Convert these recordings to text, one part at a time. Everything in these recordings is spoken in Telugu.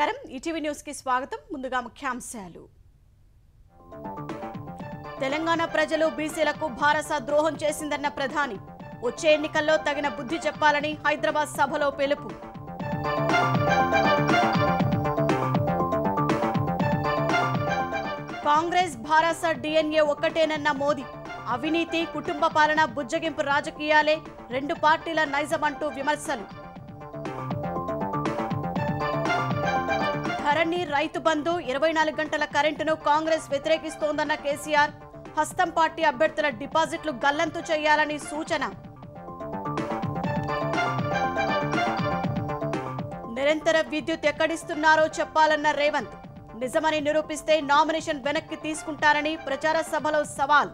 నమస్కారం ఈటీవీ న్యూస్కి స్వాగతం ముందుగా ముఖ్యాంశాలు తెలంగాణ ప్రజలు బీసీలకు భారస ద్రోహం చేసిందన్న ప్రధాని వచ్చే ఎన్నికల్లో తగిన బుద్ధి చెప్పాలని హైదరాబాద్ సభలో పిలుపు కాంగ్రెస్ భారస డిఎన్ఏ ఒక్కటేనన్న మోదీ అవినీతి కుటుంబ పాలన బుజ్జగింపు రాజకీయాలే రెండు పార్టీల నైజమంటూ విమర్శలు ధరణి రైతు బంధు ఇరవై నాలుగు గంటల కరెంటును కాంగ్రెస్ వ్యతిరేకిస్తోందన్న కేసీఆర్ హస్తం పార్టీ అభ్యర్థుల డిపాజిట్లు గల్లంతు చేయాలని సూచన నిరంతర విద్యుత్ ఎక్కడిస్తున్నారో చెప్పాలన్న రేవంత్ నిజమని నిరూపిస్తే నామినేషన్ వెనక్కి తీసుకుంటారని ప్రచార సభలో సవాల్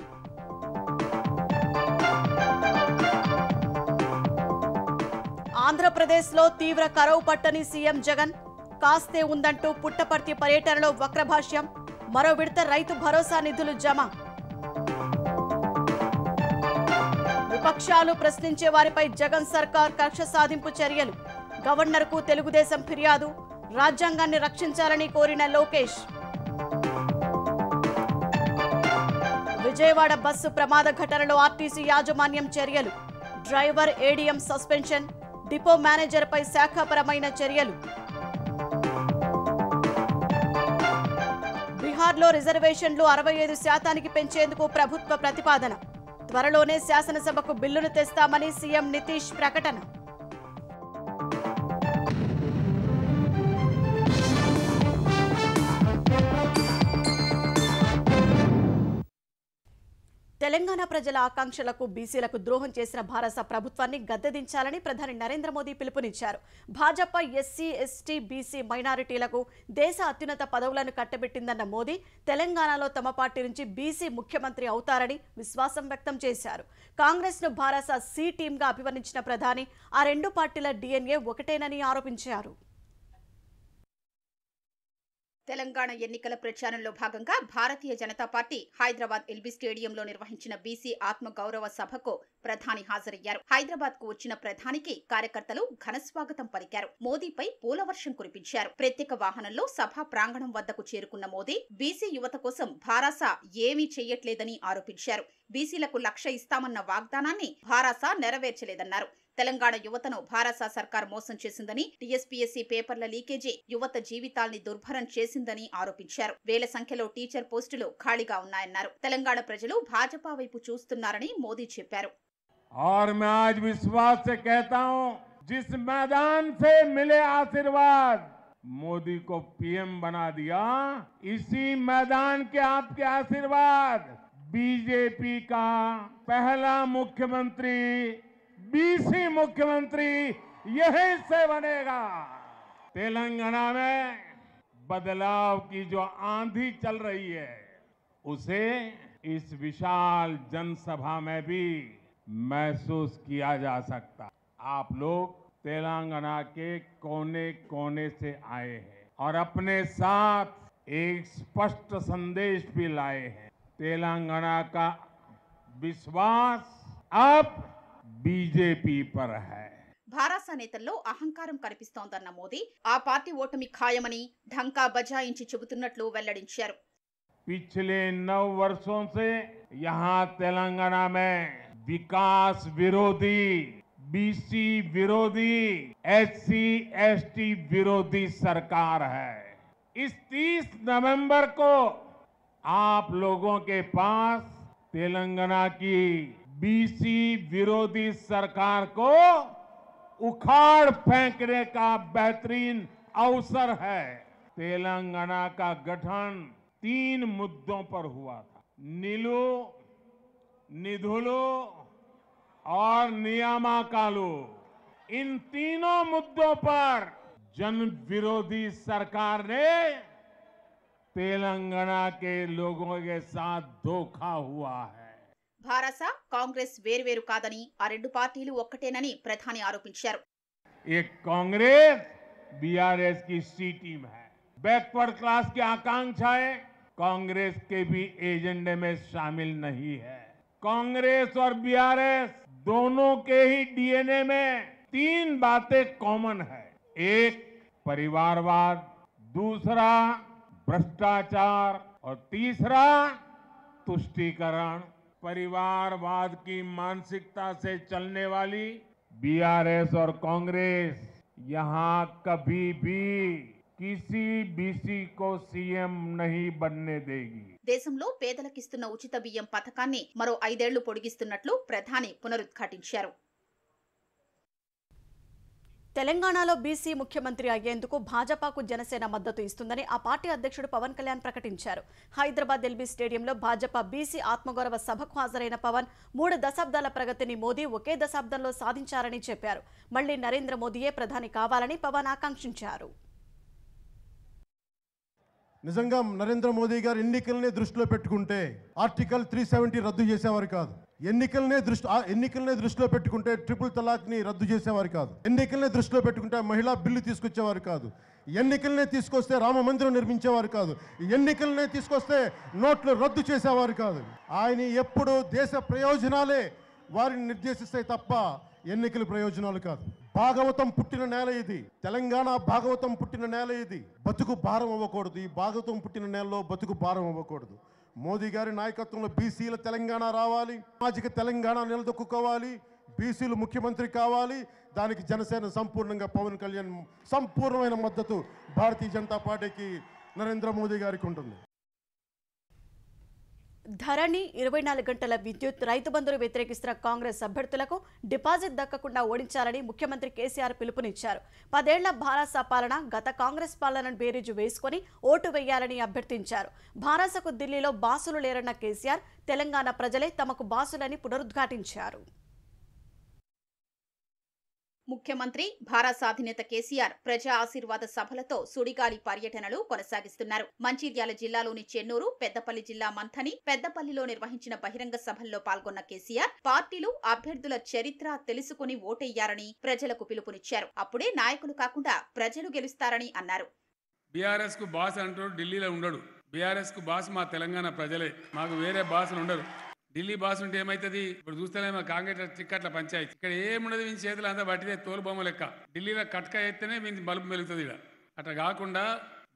ఆంధ్రప్రదేశ్లో తీవ్ర కరవు పట్టని సీఎం జగన్ కాస్తే ఉందంటూ పుట్టపర్తి పర్యటనలో వక్రభాష్యం మరో విడత రైతు భరోసా నిధులు జమ విపక్షాలు ప్రశ్నించే వారిపై జగన్ సర్కార్ కక్ష సాధింపు చర్యలు గవర్నర్కు తెలుగుదేశం ఫిర్యాదు రాజ్యాంగాన్ని రక్షించాలని కోరిన లోకేష్ విజయవాడ బస్సు ప్రమాద ఘటనలో ఆర్టీసీ యాజమాన్యం చర్యలు డ్రైవర్ ఏడీఎం సస్పెన్షన్ డిపో మేనేజర్పై శాఖాపరమైన చర్యలు బీహార్లో రిజర్వేషన్లు అరవై ఐదు శాతానికి పెంచేందుకు ప్రభుత్వ ప్రతిపాదన త్వరలోనే శాసనసభకు బిల్లును తెస్తామని సీఎం నితీష్ ప్రకటన తెలంగాణ ప్రజల ఆకాంక్షలకు బీసీలకు ద్రోహం చేసిన భారత ప్రభుత్వాన్ని గద్దెదించాలని ప్రధాని నరేంద్ర మోదీ పిలుపునిచ్చారు భాజపా ఎస్సీ ఎస్టీ బీసీ మైనారిటీలకు దేశ అత్యున్నత పదవులను కట్టబెట్టిందన్న మోదీ తెలంగాణలో తమ పార్టీ నుంచి బీసీ ముఖ్యమంత్రి అవుతారని విశ్వాసం వ్యక్తం చేశారు కాంగ్రెస్ ను భారత సి గా అభివర్ణించిన ప్రధాని ఆ రెండు పార్టీల డిఎన్ఏ ఒకటేనని ఆరోపించారు తెలంగాణ ఎన్నికల ప్రచారంలో భాగంగా భారతీయ జనతా పార్టీ హైదరాబాద్ ఎల్బీ స్టేడియంలో నిర్వహించిన బీసీ ఆత్మ గౌరవ సభకు ప్రధాని హాజరయ్యారు హైదరాబాద్ కు వచ్చిన ప్రధానికి కార్యకర్తలు ఘనస్వాగతం పలికారు మోదీపై పూలవర్షం కురిపించారు ప్రత్యేక వాహనంలో సభా ప్రాంగణం వద్దకు చేరుకున్న మోదీ బీసీ యువత కోసం భారాస ఏమీ చేయట్లేదని ఆరోపించారు బీసీలకు లక్ష ఇస్తామన్న వాగ్దానాన్ని భారాస నెరవేర్చలేదన్నారు తెలంగాణ యువతను భారత సర్కార్ మోసం చేసిందని టీఎస్పీఎస్సీ పేపర్ల లీకేజీ యువత జీవితాల్ని దుర్భరం చేసిందని ఆరోపించారు వేల సంఖ్యలో టీచర్ పోస్టులు ఖాళీగా ఉన్నాయన్నారు తెలంగాణ ప్రజలు భాజపా వైపు చూస్తున్నారని మోదీ చెప్పారు और मैं आज विश्वास से कहता हूं जिस मैदान से मिले आशीर्वाद मोदी को पीएम बना दिया इसी मैदान के आपके आशीर्वाद बीजेपी का पहला मुख्यमंत्री बीसी मुख्यमंत्री यही से बनेगा तेलंगाना में बदलाव की जो आंधी चल रही है उसे इस विशाल जनसभा में भी महसूस किया जा सकता आप लोग तेलंगाना के कोने कोने से आए हैं और अपने साथ एक स्पष्ट संदेश भी लाए हैं तेलंगाना का विश्वास अब बीजेपी पर है भारत สน ేతల్లో అహంకారం కరిపిస్తోందన్న మోడీ ఆ పార్టీ ఓటమి ఖాయమని ధంక బజాయించి చెబుతున్నట్లు వెల్లడించారు పిచ్చలే నవ్ వర్సొం సే యహా తెలంగాణమే వికాస్ విరోధి BC విరోధి HC ST విరోధి સરકાર హై ఇస్ 30 నవంబర్ కో ఆప్ లోగో కే పాస్ తెలంగాణ కి बीसी विरोधी सरकार को उखाड़ फेंकने का बेहतरीन अवसर है तेलंगाना का गठन तीन मुद्दों पर हुआ था नीलू निधुलो और नियामाकालू इन तीनों मुद्दों पर जन विरोधी सरकार ने तेलंगाना के लोगों के साथ धोखा हुआ है భారస कांग्रेस वेरवे का ఆ రెండు పార్టీలు ఒక్కటేనని ప్రధాని ఆరోపించారు ये कांग्रेस बीआरएस की सी टीम है बैकवर्ड क्लास की आकांक्षाएं कांग्रेस के भी एजेंडे में शामिल नहीं है कांग्रेस और बीआरएस दोनों के ही डीएनए में तीन बातें कॉमन है एक परिवारवाद दूसरा भ्रष्टाचार और तीसरा तुष्टीकरण परिवारवाद की मानसिकता से चलने वाली बीआरएस और कांग्रेस यहां कभी भी కిసీ బీసీ కో సీఎం నహి బన్నే దేగి దేశంలో పేదలకిస్తున్న ఉచిత బియ్యం పథకాన్ని మరో ఐదేళ్లు పొడిగిస్తున్నట్లు ప్రధాని పునరుద్ఘాటించారు తెలంగాణలో బీసీ ముఖ్యమంత్రి అయ్యేందుకు భాజపాకు జనసేన మద్దతు ఇస్తుందని ఆ పార్టీ అధ్యక్షుడు పవన్ కళ్యాణ్ ప్రకటించారు హైదరాబాద్ ఎల్బీ స్టేడియంలో భాజపా బీసీ ఆత్మగౌరవ సభకు హాజరైన పవన్ మూడు దశాబ్దాల ప్రగతిని మోదీ ఒకే దశాబ్దంలో సాధించారని చెప్పారు మళ్లీ నరేంద్ర మోదీయే ప్రధాని కావాలని పవన్ ఆకాంక్షించారు నిజంగా నరేంద్ర మోదీ గారు ఎన్నికలనే దృష్టిలో పెట్టుకుంటే ఆర్టికల్ త్రీ సెవెంటీ రద్దు చేసేవారు కాదు ఎన్నికలనే దృష్టి ఎన్నికలనే దృష్టిలో పెట్టుకుంటే ట్రిపుల్ తలాక్ని రద్దు చేసేవారు కాదు ఎన్నికలనే దృష్టిలో పెట్టుకుంటే మహిళా బిల్లు తీసుకొచ్చేవారు కాదు ఎన్నికలనే తీసుకొస్తే రామ మందిరం నిర్మించేవారు కాదు ఎన్నికలనే తీసుకొస్తే నోట్లు రద్దు చేసేవారు కాదు ఆయన ఎప్పుడు దేశ ప్రయోజనాలే వారిని నిర్దేశిస్తాయి తప్ప ఎన్నికల ప్రయోజనాలు కాదు భాగవతం పుట్టిన నేల ఇది తెలంగాణ భాగవతం పుట్టిన నేల ఇది బతుకు భారం అవ్వకూడదు ఈ భాగవతం పుట్టిన నేలలో బతుకు భారం అవ్వకూడదు మోదీ గారి నాయకత్వంలో బీసీల తెలంగాణ రావాలి సామాజిక తెలంగాణ నిలదొక్కుకోవాలి బీసీలు ముఖ్యమంత్రి కావాలి దానికి జనసేన సంపూర్ణంగా పవన్ కళ్యాణ్ సంపూర్ణమైన మద్దతు భారతీయ జనతా పార్టీకి నరేంద్ర మోదీ గారికి ఉంటుంది ధరణి ఇరవై నాలుగు గంటల విద్యుత్ రైతు బంధులు వ్యతిరేకిస్తున్న కాంగ్రెస్ అభ్యర్థులకు డిపాజిట్ దక్కకుండా ఓడించాలని ముఖ్యమంత్రి కేసీఆర్ పిలుపునిచ్చారు పదేళ్ల భారస పాలన గత కాంగ్రెస్ పాలనను బేరీజు వేసుకుని ఓటు వేయాలని అభ్యర్థించారు భారసకు ఢిల్లీలో బాసులు లేరన్న కేసీఆర్ తెలంగాణ ప్రజలే తమకు బాసులని పునరుద్ఘాటించారు ముఖ్యమంత్రి భారసాధినేత కేసీఆర్ ప్రజా ఆశీర్వాద సభలతో సుడిగాలి పర్యటనలు కొనసాగిస్తున్నారు మంచిర్యాల జిల్లాలోని చెన్నూరు పెద్దపల్లి జిల్లా మంథని పెద్దపల్లిలో నిర్వహించిన బహిరంగ సభల్లో పాల్గొన్న కేసీఆర్ పార్టీలు అభ్యర్థుల చరిత్ర తెలుసుకుని ఓటెయ్యారని ప్రజలకు పిలుపునిచ్చారు అప్పుడే నాయకులు కాకుండా ప్రజలు గెలుస్తారని అన్నారు బీఆర్ఎస్ కు బాస్ అంటూ ఢిల్లీలో ఉండడు బీఆర్ఎస్ కు బాస్ మా తెలంగాణ ప్రజలే మాకు వేరే బాసలు ఉండరు ఢిల్లీ బాస్ ఉంటే ఏమైతుంది ఇప్పుడు చూస్తేనేమో కాంగ్రెస్ చిక్కట్ల పంచాయతీ ఇక్కడ ఏమున్నది మీ చేతులు అంతా పట్టితే తోలుబొమ్మ లెక్క ఢిల్లీలో కట్క ఎత్తేనే మీ బలుపు మెలుగుతుంది ఇక్కడ అట్లా కాకుండా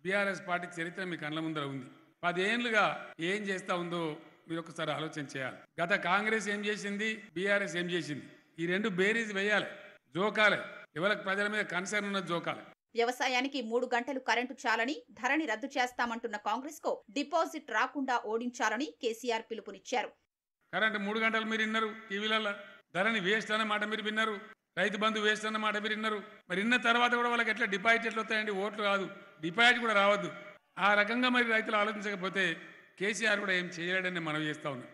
బీఆర్ఎస్ పార్టీ చరిత్ర మీ కళ్ళ ముందర ఉంది పదేళ్లుగా ఏం చేస్తా ఉందో మీరు ఒకసారి ఆలోచన చేయాలి గత కాంగ్రెస్ ఏం చేసింది బీఆర్ఎస్ ఏం చేసింది ఈ రెండు బేరీజ్ వేయాలి జోకాలి ఎవరికి ప్రజల మీద కన్సర్న్ ఉన్న జోకాలి వ్యవసాయానికి మూడు గంటలు కరెంటు చాలని ధరని రద్దు చేస్తామంటున్న కాంగ్రెస్ కు డిపాజిట్ రాకుండా ఓడించాలని కేసీఆర్ పిలుపునిచ్చారు కరెంట్ మూడు గంటలు మీరు విన్నారు టీవీలలో ధరని వేస్ట్ అన్న మాట మీరు విన్నారు రైతు బంధు వేస్ట్ అన్న మాట మీరు విన్నారు మరి విన్న తర్వాత కూడా వాళ్ళకి ఎట్లా డిపాజిట్ ఎట్లా వస్తాయండి ఓట్లు కాదు డిపాజిట్ కూడా రావద్దు ఆ రకంగా మరి రైతులు ఆలోచించకపోతే కేసీఆర్ కూడా ఏం చేయలేడని మనం చేస్తా ఉన్నాం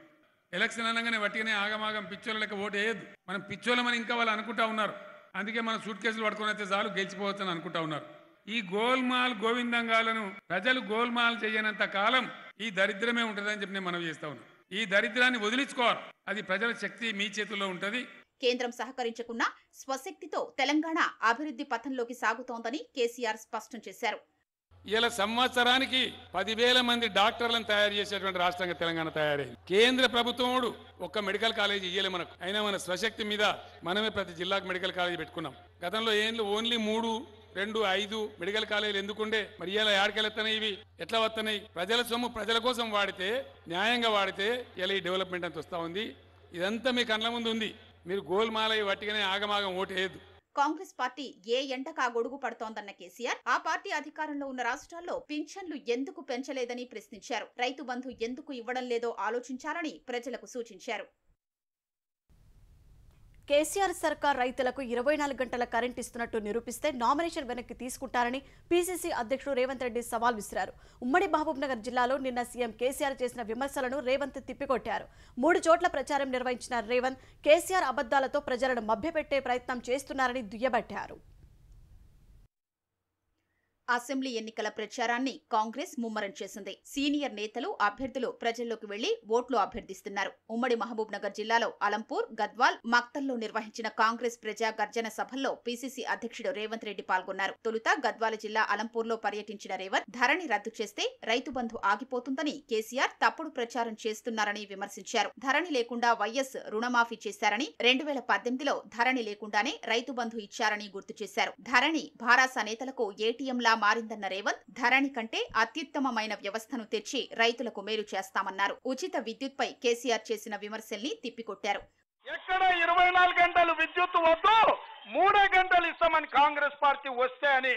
ఎలక్షన్ అనగానే వట్టిగానే ఆగమాగం పిచ్చోళ్ళ లెక్క ఓటు వేయద్దు మనం పిచ్చోళ్ళమని ఇంకా వాళ్ళు అనుకుంటా ఉన్నారు అందుకే మనం సూట్ కేసులు పడుకొని అయితే చాలు గెలిచిపోవచ్చు అని అనుకుంటా ఉన్నారు ఈ గోల్మాల్ గోవిందంగాలను ప్రజలు గోల్మాల్ చేయనంత కాలం ఈ దరిద్రమే ఉంటుందని చెప్పి నేను మనం చేస్తా ఉన్నాను ఈ దరిద్రాన్ని వదిలించుకోరు అది ప్రజల శక్తి మీ చేతుల్లో ఉంటుంది కేంద్రం సహకరించకుండా స్వశక్తితో తెలంగాణ అభివృద్ధి పథంలోకి సాగుతోందని కేసీఆర్ స్పష్టం చేశారు ఇలా సంవత్సరానికి పదివేల మంది డాక్టర్లను తయారు చేసేటువంటి రాష్ట్రంగా తెలంగాణ తయారైంది కేంద్ర ప్రభుత్వముడు ఒక్క మెడికల్ కాలేజ్ ఇయ్యలే మనకు అయినా మన స్వశక్తి మీద మనమే ప్రతి జిల్లాకు మెడికల్ కాలేజీ పెట్టుకున్నాం గతంలో ఏండ్లు ఓన్లీ మూడు రెండు ఐదు మెడికల్ కాలేజీలు ఎందుకుండే మరి ఇలా ఆడికెళ్తున్నాయి ఇవి ఎట్లా వస్తున్నాయి ప్రజల సొమ్ము ప్రజల కోసం వాడితే న్యాయంగా వాడితే ఇలా ఈ డెవలప్మెంట్ అంత వస్తా ఉంది ఇదంతా మీ కళ్ళ ముందు ఉంది మీరు గోల్మాల వట్టిగానే ఆగమాగం ఓటేయద్దు కాంగ్రెస్ పార్టీ ఏ ఎంటకా గొడుగు పడుతోందన్న కేసీఆర్ ఆ పార్టీ అధికారంలో ఉన్న రాష్ట్రాల్లో పింఛన్లు ఎందుకు పెంచలేదని ప్రశ్నించారు రైతు బంధు ఎందుకు ఇవ్వడం లేదో ఆలోచించాలని ప్రజలకు సూచించారు కేసీఆర్ సర్కార్ రైతులకు ఇరవై నాలుగు గంటల కరెంట్ ఇస్తున్నట్టు నిరూపిస్తే నామినేషన్ వెనక్కి తీసుకుంటారని పీసీసీ అధ్యక్షుడు రేవంత్ రెడ్డి సవాల్ విసిరారు ఉమ్మడి మహబూబ్నగర్ జిల్లాలో నిన్న సీఎం కేసీఆర్ చేసిన విమర్శలను రేవంత్ తిప్పికొట్టారు మూడు చోట్ల ప్రచారం నిర్వహించిన రేవంత్ కేసీఆర్ అబద్దాలతో ప్రజలను మభ్యపెట్టే ప్రయత్నం చేస్తున్నారని దుయ్యబట్టారు అసెంబ్లీ ఎన్నికల ప్రచారాన్ని కాంగ్రెస్ ముమ్మరం చేసింది సీనియర్ నేతలు అభ్యర్థులు ప్రజల్లోకి వెళ్లి ఓట్లు అభ్యర్థిస్తున్నారు ఉమ్మడి మహబూబ్ నగర్ జిల్లాలో అలంపూర్ గద్వాల్ మక్తల్లో నిర్వహించిన కాంగ్రెస్ ప్రజా గర్జన సభల్లో పీసీసీ అధ్యక్షుడు రేవంత్ రెడ్డి పాల్గొన్నారు తొలుత గద్వాల జిల్లా అలంపూర్లో పర్యటించిన రేవంత్ ధరణి రద్దు చేస్తే రైతు బంధు ఆగిపోతుందని కేసీఆర్ తప్పుడు ప్రచారం చేస్తున్నారని విమర్శించారు ధరణి లేకుండా వైఎస్ రుణమాఫీ చేశారని రెండు వేల పద్దెనిమిదిలో ధరణి లేకుండానే రైతు బంధు ఇచ్చారని గుర్తు చేశారు ధరణి భారాస నేతలకు ఏటీఎంలా మారిందన్న రేవంత్ ధరణి కంటే అత్యుత్తమమైన వ్యవస్థను తెచ్చి రైతులకు మేలు చేస్తామన్నారు ఉచిత విద్యుత్పై కేసీఆర్ చేసిన విమర్శల్ని తిప్పికొట్టారు ఎక్కడ ఇరవై నాలుగు గంటలు విద్యుత్ వద్దు మూడే గంటలు ఇస్తామని కాంగ్రెస్ పార్టీ వస్తే అని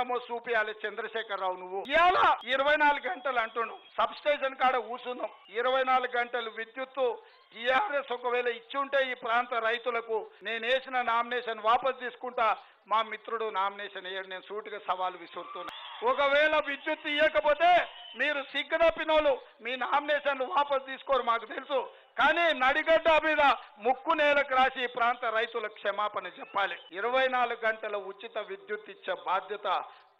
నమో చూపియాలి రావు నువ్వు ఇవాళ ఇరవై నాలుగు గంటలు అంటున్నావు సబ్ స్టేషన్ కాడ కూర్చున్నాం ఇరవై నాలుగు గంటలు విద్యుత్ టీఆర్ఎస్ ఒకవేళ ఇచ్చి ఉంటే ఈ ప్రాంత రైతులకు నేను వేసిన నామినేషన్ వాపసు తీసుకుంటా మా మిత్రుడు నామినేషన్ వేయడం నేను సూటిగా సవాల్ విసురుతున్నా ఒకవేళ విద్యుత్ ఇవ్వకపోతే మీరు సిగ్గు తప్పినోళ్ళు మీ నామినేషన్లు వాపస్ తీసుకోరు మాకు తెలుసు కానీ నడిగడ్డ మీద ముక్కు నేలకు రాసి ఈ ప్రాంత రైతుల క్షమాపణ చెప్పాలి ఇరవై గంటల ఉచిత విద్యుత్ ఇచ్చే బాధ్యత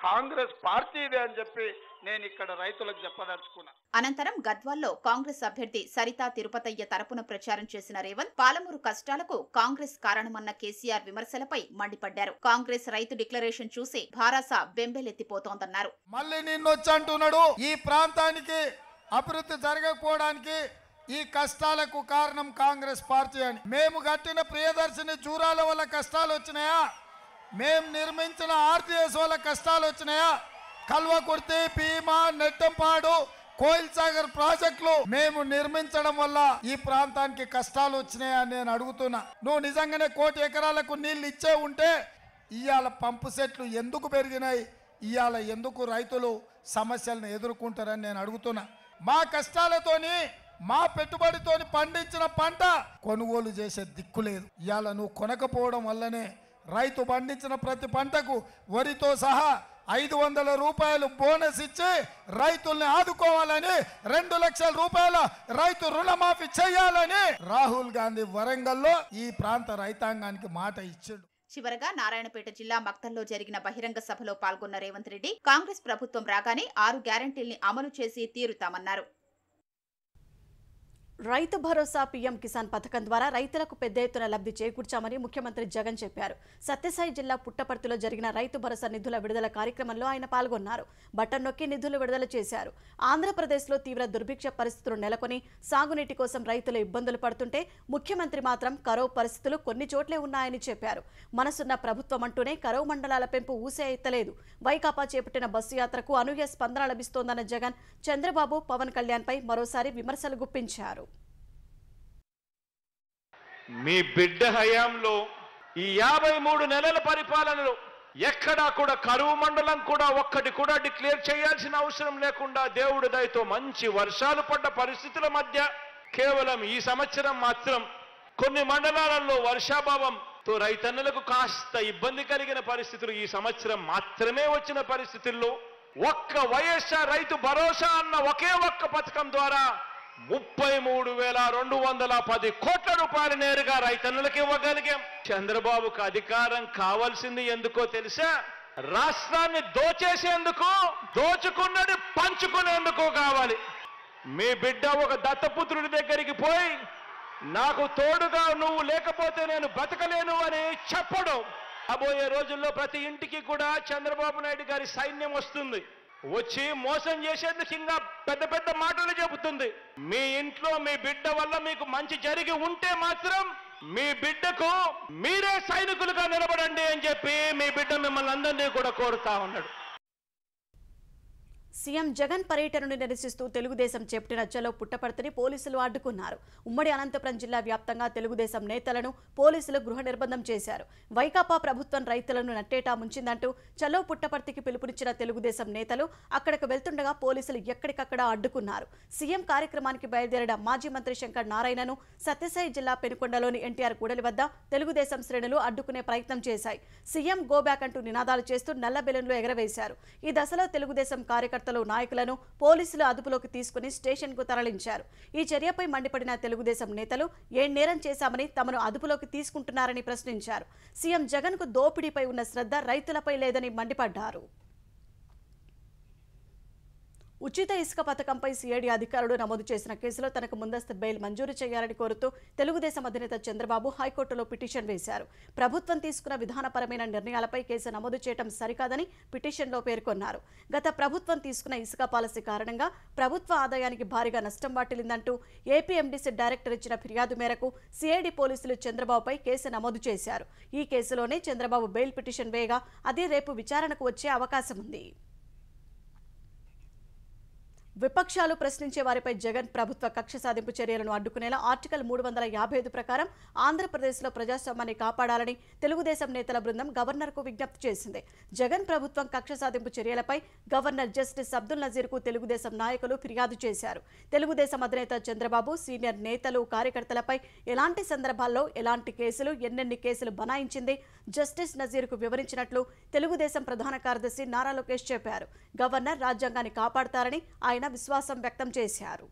కాంగ్రెస్ పార్టీదే అని చెప్పి నేను ఇక్కడ రైతులకు చెప్పదలుచుకున్నా అనంతరం గద్వాల్లో కాంగ్రెస్ అభ్యర్థి సరితా తిరుపతయ్య తరపున ప్రచారం చేసిన రేవంత్ పాలమూరు కష్టాలకు కాంగ్రెస్ కారణమన్న కేసీఆర్ విమర్శలపై మండిపడ్డారు కాంగ్రెస్ రైతు డిక్లరేషన్ చూసి భారాస బెంబెలెత్తిపోతోందన్నారు మళ్ళీ నిన్నొచ్చి అంటున్నాడు ఈ ప్రాంతానికి అభివృద్ధి జరగకపోవడానికి ఈ కష్టాలకు కారణం కాంగ్రెస్ పార్టీ అని మేము కట్టిన ప్రియదర్శిని చూరాల వల్ల కష్టాలు వచ్చినాయా మేము నిర్మించిన ఆర్టీఎస్ వల్ల కష్టాలు వచ్చినాయా కల్వకుర్తి భీమా నెట్టంపాడు కోయిల్ సాగర్ ప్రాజెక్టులు మేము నిర్మించడం వల్ల ఈ ప్రాంతానికి కష్టాలు వచ్చినాయా నేను అడుగుతున్నా నువ్వు నిజంగానే కోటి ఎకరాలకు నీళ్ళు ఇచ్చే ఉంటే ఇవాళ పంపు సెట్లు ఎందుకు పెరిగినాయి ఇవాళ ఎందుకు రైతులు సమస్యలను ఎదుర్కొంటారని నేను అడుగుతున్నా మా కష్టాలతోని మా పెట్టుబడితో పండించిన పంట కొనుగోలు చేసే దిక్కు లేదు ఇవాళ నువ్వు కొనకపోవడం వల్లనే రైతు పండించిన ప్రతి పంటకు వరితో సహా ఐదు వందల రూపాయలు బోనస్ ఇచ్చి రైతుల్ని ఆదుకోవాలని రెండు లక్షల రూపాయల రైతు రుణమాఫీ చేయాలని రాహుల్ గాంధీ వరంగల్లో ఈ ప్రాంత రైతాంగానికి మాట ఇచ్చాడు చివరగా నారాయణపేట జిల్లా మక్తంలో జరిగిన బహిరంగ సభలో పాల్గొన్న రేవంత్ రెడ్డి కాంగ్రెస్ ప్రభుత్వం రాగానే ఆరు గ్యారంటీల్ని అమలు చేసి తీరుతామన్నారు రైతు భరోసా పీఎం కిసాన్ పథకం ద్వారా రైతులకు పెద్ద ఎత్తున లబ్ధి చేకూర్చామని ముఖ్యమంత్రి జగన్ చెప్పారు సత్యసాయి జిల్లా పుట్టపర్తిలో జరిగిన రైతు భరోసా నిధుల విడుదల కార్యక్రమంలో ఆయన పాల్గొన్నారు బట్టన్ నొక్కి నిధులు విడుదల చేశారు ఆంధ్రప్రదేశ్లో తీవ్ర దుర్భిక్ష పరిస్థితులు నెలకొని సాగునీటి కోసం రైతులు ఇబ్బందులు పడుతుంటే ముఖ్యమంత్రి మాత్రం కరవు పరిస్థితులు కొన్ని చోట్లే ఉన్నాయని చెప్పారు మనసున్న ప్రభుత్వం అంటూనే కరవు మండలాల పెంపు ఊసే ఎత్తలేదు వైకాపా చేపట్టిన బస్సు యాత్రకు అనూహ్య స్పందన లభిస్తోందన్న జగన్ చంద్రబాబు పవన్ కళ్యాణ్పై మరోసారి విమర్శలు గుప్పించారు మీ బిడ్డ హయాంలో ఈ యాభై మూడు నెలల పరిపాలనలో ఎక్కడా కూడా కరువు మండలం కూడా ఒక్కటి కూడా డిక్లేర్ చేయాల్సిన అవసరం లేకుండా దేవుడి దయతో మంచి వర్షాలు పడ్డ పరిస్థితుల మధ్య కేవలం ఈ సంవత్సరం మాత్రం కొన్ని మండలాలలో వర్షాభావంతో రైతన్నులకు కాస్త ఇబ్బంది కలిగిన పరిస్థితులు ఈ సంవత్సరం మాత్రమే వచ్చిన పరిస్థితుల్లో ఒక్క వైఎస్ఆర్ రైతు భరోసా అన్న ఒకే ఒక్క పథకం ద్వారా ముప్పై మూడు వేల రెండు వందల పది కోట్ల రూపాయలు నేరుగా రైతన్నులకు ఇవ్వగలిగాం చంద్రబాబుకు అధికారం కావాల్సింది ఎందుకో తెలుసా రాష్ట్రాన్ని దోచేసేందుకు దోచుకున్నది పంచుకునేందుకు కావాలి మీ బిడ్డ ఒక దత్తపుత్రుడి దగ్గరికి పోయి నాకు తోడుగా నువ్వు లేకపోతే నేను బతకలేను అని చెప్పడం రాబోయే రోజుల్లో ప్రతి ఇంటికి కూడా చంద్రబాబు నాయుడు గారి సైన్యం వస్తుంది వచ్చి మోసం చేసేందుకు ఇంకా పెద్ద పెద్ద మాటలు చెబుతుంది మీ ఇంట్లో మీ బిడ్డ వల్ల మీకు మంచి జరిగి ఉంటే మాత్రం మీ బిడ్డకు మీరే సైనికులుగా నిలబడండి అని చెప్పి మీ బిడ్డ మిమ్మల్ని అందరినీ కూడా కోరుతా ఉన్నాడు సీఎం జగన్ పర్యటనను నిరసిస్తూ తెలుగుదేశం చేపట్టిన చలో పుట్టపర్తిని పోలీసులు అడ్డుకున్నారు ఉమ్మడి అనంతపురం జిల్లా వ్యాప్తంగా తెలుగుదేశం నేతలను పోలీసులు గృహ నిర్బంధం చేశారు వైకాపా ప్రభుత్వం రైతులను నట్టేటా ముంచిందంటూ చలో పుట్టపర్తికి పిలుపునిచ్చిన తెలుగుదేశం నేతలు అక్కడికి వెళ్తుండగా పోలీసులు ఎక్కడికక్కడ అడ్డుకున్నారు సీఎం కార్యక్రమానికి బయలుదేరిన మాజీ మంత్రి శంకర్ నారాయణను సత్యసాయి జిల్లా పెనుకొండలోని ఎన్టీఆర్ కూడలి వద్ద తెలుగుదేశం శ్రేణులు అడ్డుకునే ప్రయత్నం చేశాయి సీఎం గోబ్యాక్ అంటూ నినాదాలు చేస్తూ నల్ల బెలూన్లు ఎగరవేశారు ఈ దశలో తెలుగుదేశం కార్యకర్త కార్యకర్తలు నాయకులను పోలీసులు అదుపులోకి తీసుకుని స్టేషన్కు తరలించారు ఈ చర్యపై మండిపడిన తెలుగుదేశం నేతలు ఏ నేరం చేశామని తమను అదుపులోకి తీసుకుంటున్నారని ప్రశ్నించారు సీఎం జగన్కు దోపిడీపై ఉన్న శ్రద్ధ రైతులపై లేదని మండిపడ్డారు ఉచిత ఇసుక పథకంపై సిఐడి అధికారులు నమోదు చేసిన కేసులో తనకు ముందస్తు బెయిల్ మంజూరు చేయాలని కోరుతూ తెలుగుదేశం అధినేత చంద్రబాబు హైకోర్టులో పిటిషన్ వేశారు ప్రభుత్వం తీసుకున్న విధానపరమైన నిర్ణయాలపై కేసు నమోదు చేయడం సరికాదని పిటిషన్లో పేర్కొన్నారు గత ప్రభుత్వం తీసుకున్న ఇసుక పాలసీ కారణంగా ప్రభుత్వ ఆదాయానికి భారీగా నష్టం వాటిల్లిందంటూ ఏపీఎండీసీ డైరెక్టర్ ఇచ్చిన ఫిర్యాదు మేరకు సిఐడి పోలీసులు చంద్రబాబుపై కేసు నమోదు చేశారు ఈ కేసులోనే చంద్రబాబు బెయిల్ పిటిషన్ వేయగా అదే రేపు విచారణకు వచ్చే అవకాశం ఉంది విపక్షాలు ప్రశ్నించే వారిపై జగన్ ప్రభుత్వ కక్ష సాధింపు చర్యలను అడ్డుకునేలా ఆర్టికల్ మూడు వందల యాభై ఐదు ప్రకారం ఆంధ్రప్రదేశ్లో ప్రజాస్వామ్యాన్ని కాపాడాలని తెలుగుదేశం నేతల బృందం గవర్నర్కు విజ్ఞప్తి చేసింది జగన్ ప్రభుత్వం కక్ష సాధింపు చర్యలపై గవర్నర్ జస్టిస్ అబ్దుల్ నజీర్కు తెలుగుదేశం నాయకులు ఫిర్యాదు చేశారు తెలుగుదేశం అధినేత చంద్రబాబు సీనియర్ నేతలు కార్యకర్తలపై ఎలాంటి సందర్భాల్లో ఎలాంటి కేసులు ఎన్నెన్ని కేసులు బనాయించింది జస్టిస్ నజీర్కు వివరించినట్లు తెలుగుదేశం ప్రధాన కార్యదర్శి నారా లోకేష్ చెప్పారు గవర్నర్ రాజ్యాంగాన్ని కాపాడతారని ఆయన విశ్వాసం వ్యక్తం చేశారు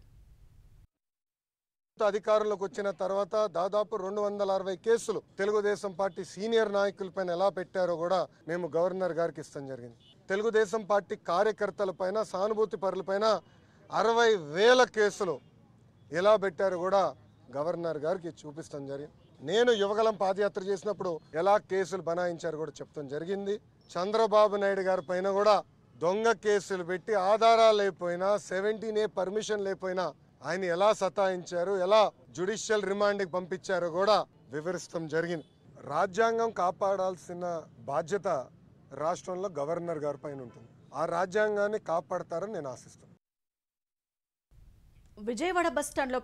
అధికారంలోకి వచ్చిన తర్వాత దాదాపు రెండు వందల అరవై కేసులు తెలుగుదేశం పార్టీ సీనియర్ నాయకులపైన ఎలా పెట్టారో కూడా మేము గవర్నర్ గారికి ఇష్టం జరిగింది తెలుగుదేశం పార్టీ కార్యకర్తలపైన సానుభూతి పరులపైన అరవై వేల కేసులు ఎలా పెట్టారో కూడా గవర్నర్ గారికి చూపిస్తాం జరిగింది నేను యువగలం పాదయాత్ర చేసినప్పుడు ఎలా కేసులు బనాయించారు కూడా చెప్తాం జరిగింది చంద్రబాబు నాయుడు గారి పైన కూడా దొంగ కేసులు పెట్టి ఆధారాలు లేకపోయినా సెవెంటీన్ ఏ పర్మిషన్ లేకపోయినా ఆయన ఎలా సతాయించారు ఎలా జుడిషియల్ రిమాండ్కి పంపించారో కూడా వివరిస్తాం జరిగింది రాజ్యాంగం కాపాడాల్సిన బాధ్యత రాష్ట్రంలో గవర్నర్ గారి పైన ఉంటుంది ఆ రాజ్యాంగాన్ని కాపాడతారని నేను ఆశిస్తాను విజయవాడ బస్టాండ్లో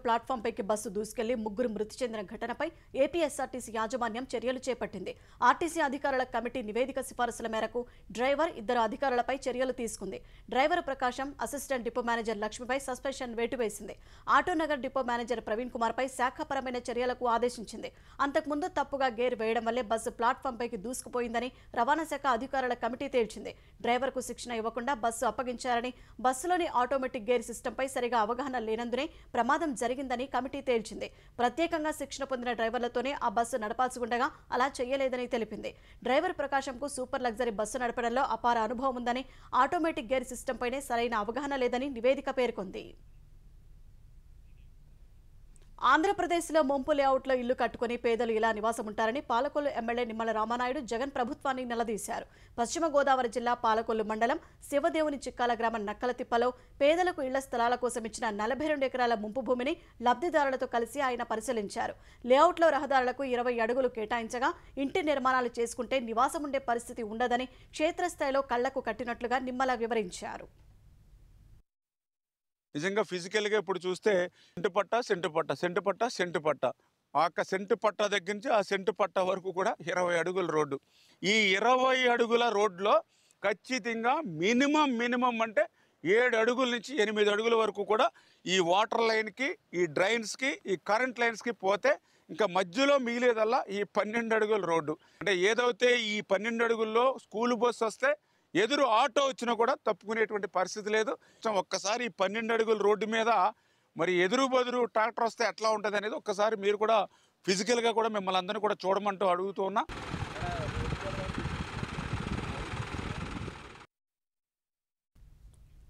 పైకి బస్సు దూసుకెళ్లి ముగ్గురు మృతి చెందిన ఘటనపై ఏపీఎస్ఆర్టీసీ యాజమాన్యం చర్యలు చేపట్టింది ఆర్టీసీ అధికారుల కమిటీ నివేదిక సిఫారసుల మేరకు డ్రైవర్ ఇద్దరు అధికారులపై చర్యలు తీసుకుంది driver Prakasam assistant depot manager లక్ష్మిపై సస్పెన్షన్ వేటువేసింది ఆటోనగర్ డిపో మేనేజర్ ప్రవీణ్ కుమార్పై శాఖపరమైన చర్యలకు ఆదేశించింది అంతకుముందు తప్పుగా గేర్ వేయడం వల్లే బస్సు పైకి దూసుకుపోయిందని రవాణా శాఖ అధికారుల కమిటీ తేల్చింది డ్రైవర్కు శిక్షణ ఇవ్వకుండా బస్సు అప్పగించారని బస్సులోని ఆటోమేటిక్ గేర్ సిస్టంపై సరిగా అవగాహన లేనని ఉన్నందునే ప్రమాదం జరిగిందని కమిటీ తేల్చింది ప్రత్యేకంగా శిక్షణ పొందిన డ్రైవర్లతోనే ఆ బస్సు నడపాల్సి ఉండగా అలా చేయలేదని తెలిపింది డ్రైవర్ ప్రకాశంకు సూపర్ లగ్జరీ బస్సు నడపడంలో అపార అనుభవం ఉందని ఆటోమేటిక్ గేర్ సిస్టమ్ పైనే సరైన అవగాహన లేదని నివేదిక పేర్కొంది ఆంధ్రప్రదేశ్లో ముంపు లేఅవుట్లో ఇల్లు కట్టుకుని పేదలు ఇలా నివాసం ఉంటారని పాలకొల్లు ఎమ్మెల్యే నిమ్మల రామానాయుడు జగన్ ప్రభుత్వాన్ని నిలదీశారు పశ్చిమ గోదావరి జిల్లా పాలకొల్లు మండలం శివదేవుని చిక్కాల గ్రామం నక్కలతిప్పలో పేదలకు ఇళ్ల స్థలాల కోసం ఇచ్చిన నలభై రెండు ఎకరాల ముంపు భూమిని లబ్ధిదారులతో కలిసి ఆయన పరిశీలించారు లేఅవుట్లో రహదారులకు ఇరవై అడుగులు కేటాయించగా ఇంటి నిర్మాణాలు చేసుకుంటే నివాసం ఉండే పరిస్థితి ఉండదని క్షేత్రస్థాయిలో కళ్లకు కట్టినట్లుగా నిమ్మల వివరించారు నిజంగా ఫిజికల్గా ఇప్పుడు చూస్తే సెంటు పట్ట సెంటు పట్ట సెంటు పట్ట సెంటు పట్ట ఆ యొక్క సెంటు పట్ట దగ్గర నుంచి ఆ సెంటు పట్ట వరకు కూడా ఇరవై అడుగుల రోడ్డు ఈ ఇరవై అడుగుల రోడ్లో ఖచ్చితంగా మినిమం మినిమం అంటే ఏడు అడుగుల నుంచి ఎనిమిది అడుగుల వరకు కూడా ఈ వాటర్ లైన్కి ఈ డ్రైన్స్కి ఈ కరెంట్ లైన్స్కి పోతే ఇంకా మధ్యలో మిగిలేదల్లా ఈ పన్నెండు అడుగుల రోడ్డు అంటే ఏదైతే ఈ పన్నెండు అడుగుల్లో స్కూల్ బస్సు వస్తే ఎదురు ఆటో వచ్చినా కూడా తప్పుకునేటువంటి పరిస్థితి లేదు ఒక్కసారి పన్నెండు అడుగులు రోడ్డు మీద మరి ఎదురు బదురు ట్రాక్టర్ వస్తే ఎట్లా ఉంటుంది అనేది ఒక్కసారి మీరు కూడా ఫిజికల్గా కూడా మిమ్మల్ని అందరినీ కూడా చూడమంటూ అడుగుతూ ఉన్నా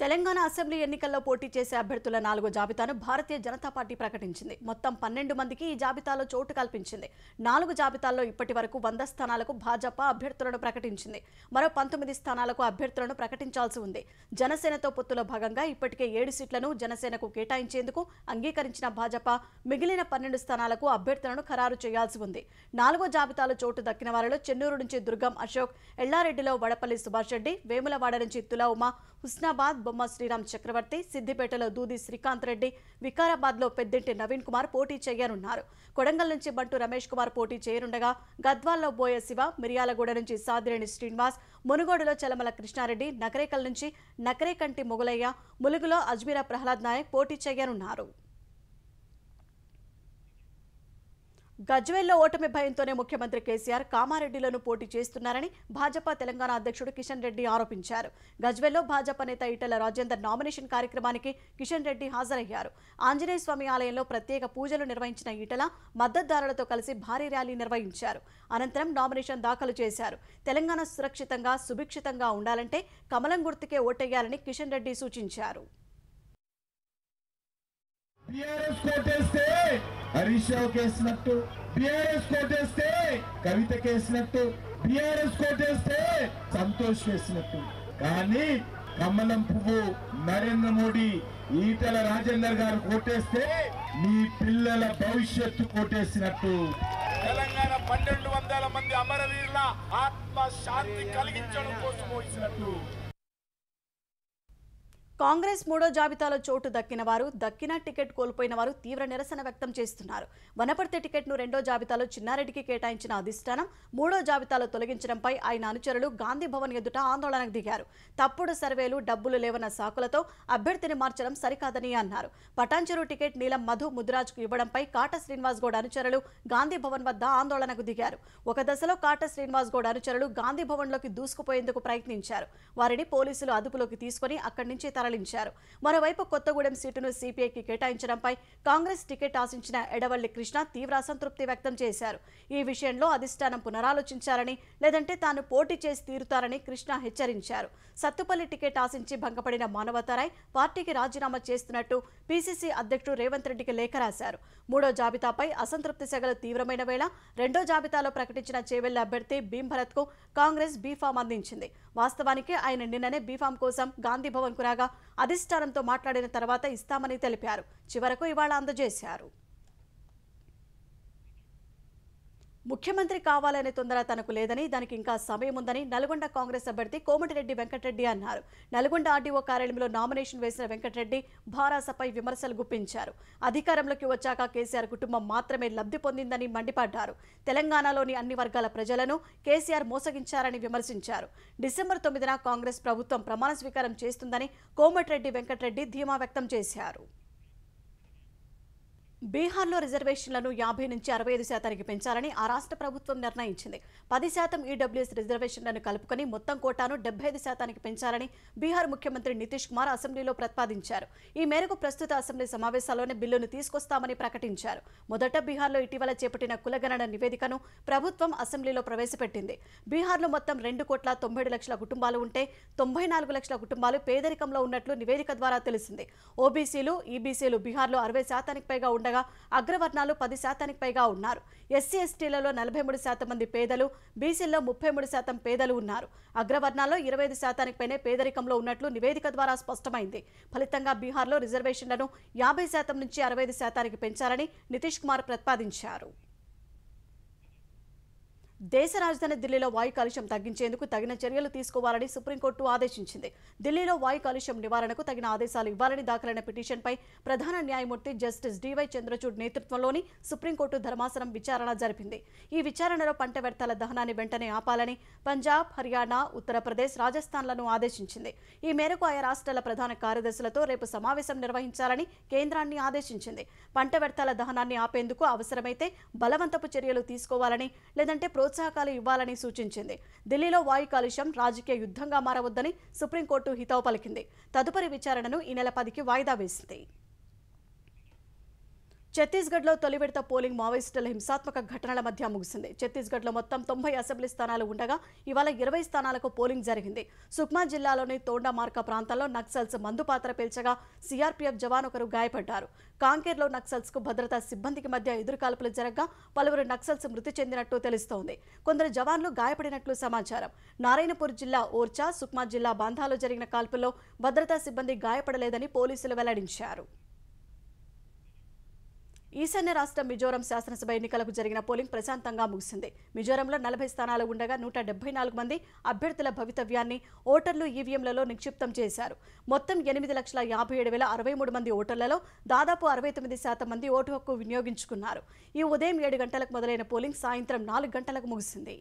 తెలంగాణ అసెంబ్లీ ఎన్నికల్లో పోటీ చేసే అభ్యర్థుల నాలుగో జాబితాను భారతీయ జనతా పార్టీ ప్రకటించింది మొత్తం పన్నెండు మందికి ఈ జాబితాలో చోటు కల్పించింది నాలుగు జాబితాల్లో ఇప్పటి వరకు వంద స్థానాలకు భాజపా అభ్యర్థులను ప్రకటించింది మరో పంతొమ్మిది స్థానాలకు అభ్యర్థులను ప్రకటించాల్సి ఉంది జనసేనతో పొత్తులో భాగంగా ఇప్పటికే ఏడు సీట్లను జనసేనకు కేటాయించేందుకు అంగీకరించిన భాజపా మిగిలిన పన్నెండు స్థానాలకు అభ్యర్థులను ఖరారు చేయాల్సి ఉంది నాలుగో జాబితాలో చోటు దక్కిన వారిలో చెన్నూరు నుంచి దుర్గం అశోక్ ఎల్లారెడ్డిలో వడపల్లి సుభాష్ రెడ్డి వేములవాడ నుంచి తులా ఉమా హుస్నాబాద్ బొమ్మ శ్రీరామ్ చక్రవర్తి సిద్దిపేటలో దూది శ్రీకాంత్ రెడ్డి వికారాబాద్లో పెద్దింటి నవీన్ కుమార్ పోటీ చేయనున్నారు కొడంగల్ నుంచి బంటు రమేష్ కుమార్ పోటీ చేయనుండగా గద్వాల్లో బోయ శివ మిర్యాలగూడ నుంచి సాదిరేణి శ్రీనివాస్ మునుగోడులో చలమల కృష్ణారెడ్డి నకరేకల్ నుంచి నకరేకంటి మొగులయ్య ములుగులో అజ్మీరా ప్రహ్లాద్ నాయక్ పోటీ చేయనున్నారు గజ్వేల్లో ఓటమి భయంతోనే ముఖ్యమంత్రి కేసీఆర్ కామారెడ్డిలను పోటీ చేస్తున్నారని భాజపా తెలంగాణ అధ్యక్షుడు కిషన్ రెడ్డి ఆరోపించారు గజ్వేల్లో భాజపా నేత ఈటల రాజేందర్ నామినేషన్ కార్యక్రమానికి కిషన్ రెడ్డి హాజరయ్యారు ఆంజనేయ స్వామి ఆలయంలో ప్రత్యేక పూజలు నిర్వహించిన ఈటల మద్దతుదారులతో కలిసి భారీ ర్యాలీ నిర్వహించారు అనంతరం నామినేషన్ దాఖలు చేశారు తెలంగాణ సురక్షితంగా సుభిక్షితంగా ఉండాలంటే కమలం గుర్తుకే ఓటేయాలని కిషన్ రెడ్డి సూచించారు బీఆర్ఎస్ కోటేస్తే హరీష్ రావు కేసినట్టు బిఆర్ఎస్ కోటేస్తే కవిత కేసినట్టు బిఆర్ఎస్ కోటేస్తే సంతోష్ వేసినట్టు కానీ కమలం పువ్వు నరేంద్ర మోడీ ఈటల రాజేందర్ గారు కోటేస్తే మీ పిల్లల భవిష్యత్తు కోటేసినట్టు తెలంగాణ పన్నెండు వందల మంది అమరవీరుల ఆత్మ శాంతి కలిగించడం కోసం కాంగ్రెస్ మూడో జాబితాలో చోటు దక్కిన వారు దక్కిన టికెట్ కోల్పోయిన వారు తీవ్ర నిరసన వ్యక్తం చేస్తున్నారు వనపర్తి టికెట్ను రెండో జాబితాలో చిన్నారెడ్డికి కేటాయించిన అధిష్టానం మూడో జాబితాలో తొలగించడంపై ఆయన అనుచరులు గాంధీ భవన్ ఎదుట ఆందోళనకు దిగారు తప్పుడు సర్వేలు డబ్బులు లేవన్న సాకులతో అభ్యర్థిని మార్చడం సరికాదని అన్నారు పటాన్చెరు టికెట్ నీలం మధు ముద్రాజ్కు ఇవ్వడంపై కాట శ్రీనివాస్ గౌడ్ అనుచరులు గాంధీ భవన్ వద్ద ఆందోళనకు దిగారు ఒక దశలో కాట శ్రీనివాస్ గౌడ్ అనుచరులు గాంధీ భవన్లోకి దూసుకుపోయేందుకు ప్రయత్నించారు వారిని పోలీసులు అదుపులోకి తీసుకుని అక్కడి నుంచి తరలించారు మరోవైపు కొత్తగూడెం సీటును సిపిఐకి కేటాయించడంపై కాంగ్రెస్ టికెట్ ఆశించిన ఎడవల్లి కృష్ణ తీవ్ర అసంతృప్తి వ్యక్తం చేశారు ఈ విషయంలో అధిష్టానం పునరాలోచించాలని లేదంటే తాను పోటీ చేసి తీరుతారని కృష్ణ హెచ్చరించారు సత్తుపల్లి టికెట్ ఆశించి భంగపడిన మానవతారాయ్ పార్టీకి రాజీనామా చేస్తున్నట్టు పీసీసీ అధ్యక్షుడు రేవంత్ రెడ్డికి లేఖ రాశారు మూడో జాబితాపై అసంతృప్తి సెగలు తీవ్రమైన వేళ రెండో జాబితాలో ప్రకటించిన చేవెళ్ల అభ్యర్థి భీమ్ భరత్ కు కాంగ్రెస్ బీఫామ్ అందించింది వాస్తవానికి ఆయన నిన్ననే బీఫామ్ కోసం గాంధీ భవన్ కు రాగా అధిష్టానంతో మాట్లాడిన తర్వాత ఇస్తామని తెలిపారు చివరకు ఇవాళ అందజేశారు ముఖ్యమంత్రి కావాలనే తొందర తనకు లేదని దానికి ఇంకా సమయం ఉందని నల్గొండ కాంగ్రెస్ అభ్యర్థి కోమటిరెడ్డి వెంకటరెడ్డి అన్నారు నల్గొండ ఆర్డీఓ కార్యాలయంలో నామినేషన్ వేసిన వెంకటరెడ్డి భారాసపై విమర్శలు గుప్పించారు అధికారంలోకి వచ్చాక కేసీఆర్ కుటుంబం మాత్రమే లబ్ధి పొందిందని మండిపడ్డారు తెలంగాణలోని అన్ని వర్గాల ప్రజలను కేసీఆర్ మోసగించారని విమర్శించారు డిసెంబర్ తొమ్మిదిన కాంగ్రెస్ ప్రభుత్వం ప్రమాణ స్వీకారం చేస్తుందని కోమటిరెడ్డి వెంకటరెడ్డి ధీమా వ్యక్తం చేశారు బీహార్లో రిజర్వేషన్లను యాభై నుంచి అరవై ఐదు శాతానికి పెంచాలని ఆ రాష్ట్ర ప్రభుత్వం నిర్ణయించింది పది శాతం ఈడబ్ల్యూఎస్ రిజర్వేషన్లను కలుపుకొని మొత్తం కోటాను డెబ్బై ఐదు శాతానికి పెంచాలని బీహార్ ముఖ్యమంత్రి నితీష్ కుమార్ అసెంబ్లీలో ప్రతిపాదించారు ఈ మేరకు ప్రస్తుత అసెంబ్లీ సమావేశాల్లోనే బిల్లును తీసుకొస్తామని ప్రకటించారు మొదట బీహార్లో ఇటీవల చేపట్టిన కులగణన నివేదికను ప్రభుత్వం అసెంబ్లీలో ప్రవేశపెట్టింది బీహార్లో మొత్తం రెండు కోట్ల తొంభై లక్షల కుటుంబాలు ఉంటే తొంభై నాలుగు లక్షల కుటుంబాలు పేదరికంలో ఉన్నట్లు నివేదిక ద్వారా తెలిసింది ఓబీసీలు ఈబీసీలు బీహార్లో అరవై శాతానికి పైగా ఉండగా అగ్రవర్ణాలు పది శాతానికి పైగా ఉన్నారు ఎస్సీ ఎస్టీలలో నలభై మూడు శాతం మంది పేదలు బీసీల్లో ముప్పై మూడు శాతం పేదలు ఉన్నారు అగ్రవర్ణాల్లో ఇరవై ఐదు శాతానికి పైనే పేదరికంలో ఉన్నట్లు నివేదిక ద్వారా స్పష్టమైంది ఫలితంగా బీహార్లో రిజర్వేషన్లను యాభై శాతం నుంచి అరవై శాతానికి పెంచాలని నితీష్ కుమార్ ప్రతిపాదించారు దేశ రాజధాని ఢిల్లీలో వాయు కాలుష్యం తగ్గించేందుకు తగిన చర్యలు తీసుకోవాలని సుప్రీంకోర్టు ఆదేశించింది ఢిల్లీలో వాయు కాలుష్యం నివారణకు తగిన ఆదేశాలు ఇవ్వాలని దాఖలైన పిటిషన్పై ప్రధాన న్యాయమూర్తి జస్టిస్ డివై చంద్రచూడ్ నేతృత్వంలోని సుప్రీంకోర్టు ధర్మాసనం విచారణ జరిపింది ఈ విచారణలో పంట వ్యర్థాల దహనాన్ని వెంటనే ఆపాలని పంజాబ్ హర్యానా ఉత్తరప్రదేశ్ రాజస్థాన్లను ఆదేశించింది ఈ మేరకు ఆయా రాష్ట్రాల ప్రధాన కార్యదర్శులతో రేపు సమావేశం నిర్వహించాలని కేంద్రాన్ని ఆదేశించింది పంట వ్యర్థాల దహనాన్ని ఆపేందుకు అవసరమైతే బలవంతపు చర్యలు తీసుకోవాలని లేదంటే ప్రోత్సాహకాలు ఇవ్వాలని సూచించింది ఢిల్లీలో వాయు కాలుష్యం రాజకీయ యుద్ధంగా మారవద్దని సుప్రీంకోర్టు హితవు పలికింది తదుపరి విచారణను ఈ నెల పదికి వాయిదా వేసింది ఛత్తీస్గఢ్లో తొలి విడత పోలింగ్ మావోయిస్టుల హింసాత్మక ఘటనల మధ్య ముగిసింది ఛత్తీస్గఢ్లో మొత్తం తొంభై అసెంబ్లీ స్థానాలు ఉండగా ఇవాళ ఇరవై స్థానాలకు పోలింగ్ జరిగింది సుక్మా జిల్లాలోని తోండా మార్క ప్రాంతంలో నక్సల్స్ మందు పాత్ర పేల్చగా సీఆర్పీఎఫ్ జవాన్ ఒకరు గాయపడ్డారు కాంకేర్లో నక్సల్స్కు భద్రతా సిబ్బందికి మధ్య ఎదురుకాల్పులు జరగగా పలువురు నక్సల్స్ మృతి చెందినట్టు తెలుస్తోంది కొందరు జవాన్లు గాయపడినట్లు సమాచారం నారాయణపూర్ జిల్లా ఓర్చా సుక్మా జిల్లా బాంధాలో జరిగిన కాల్పుల్లో భద్రతా సిబ్బంది గాయపడలేదని పోలీసులు వెల్లడించారు ఈశాన్య రాష్ట్ర మిజోరం శాసనసభ ఎన్నికలకు జరిగిన పోలింగ్ ప్రశాంతంగా ముగిసింది మిజోరంలో నలభై స్థానాలు ఉండగా నూట నాలుగు మంది అభ్యర్థుల భవితవ్యాన్ని ఓటర్లు ఈవీఎంలలో నిక్షిప్తం చేశారు మొత్తం ఎనిమిది లక్షల యాభై ఏడు వేల అరవై మూడు మంది ఓటర్లలో దాదాపు అరవై తొమ్మిది శాతం మంది ఓటు హక్కు వినియోగించుకున్నారు ఈ ఉదయం ఏడు గంటలకు మొదలైన పోలింగ్ సాయంత్రం నాలుగు గంటలకు ముగిసింది